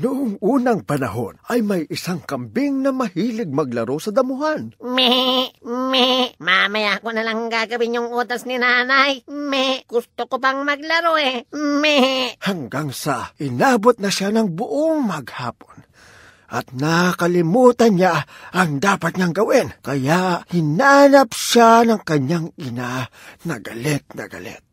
Noong unang panahon ay may isang kambing na mahilig maglaro sa damuhan. Me, me, mamaya ako na lang gagawin yung utas ni nanay. Me, gusto ko pang maglaro eh. Me. Hanggang sa inabot na siya ng buong maghapon at nakalimutan niya ang dapat niyang gawin. Kaya hinanap siya ng kanyang ina na galit na galit.